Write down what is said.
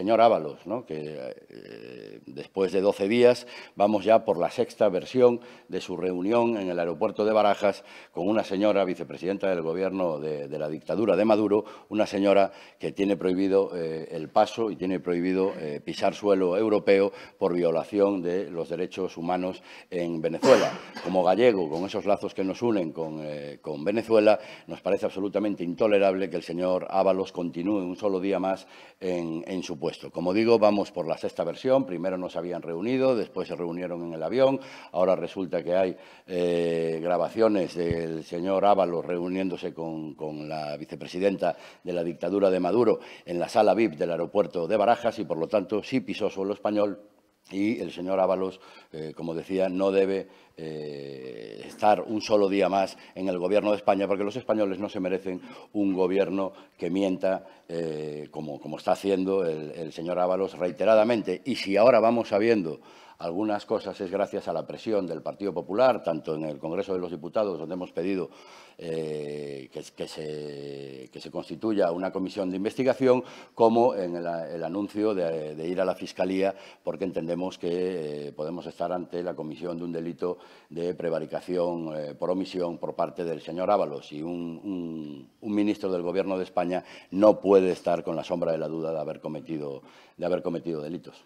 señor Ábalos, que eh, después de 12 días vamos ya por la sexta versión de su reunión en el aeropuerto de Barajas con una señora vicepresidenta del gobierno de, la dictadura de Maduro, una señora que tiene prohibido eh, el paso y tiene prohibido eh, pisar suelo europeo por violación de los derechos humanos en Venezuela. Como gallego, con esos lazos que nos unen con, Venezuela, nos parece absolutamente intolerable que el señor Ábalos continúe un solo día más en su puesto. Como digo, vamos por la sexta versión. Primero nos habían reunido, después se reunieron en el avión. Ahora resulta que hay eh, grabaciones del señor Ábalos reuniéndose con, la vicepresidenta de la dictadura de Maduro en la sala VIP del aeropuerto de Barajas y, por lo tanto, sí pisó suelo español, y el señor Ábalos, eh, como decía, no debe eh, estar un solo día más en el Gobierno de España, porque los españoles no se merecen un gobierno que mienta, eh, como, está haciendo el, el señor Ábalos reiteradamente. Y si ahora vamos sabiendo algunas cosas es gracias a la presión del Partido Popular, tanto en el Congreso de los Diputados, donde hemos pedido eh, que, se, constituya una comisión de investigación, como en el, anuncio de, ir a la Fiscalía, porque entendemos que eh, podemos estar ante la comisión de un delito de prevaricación eh, por omisión por parte del señor Ábalos. Y un, ministro del Gobierno de España no puede estar con la sombra de la duda de haber cometido delitos.